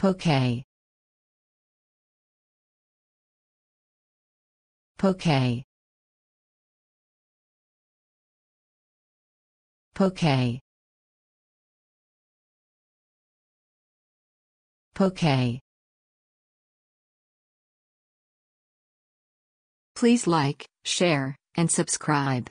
Poke. Poke. Poke. Poke. Please like, share, and subscribe.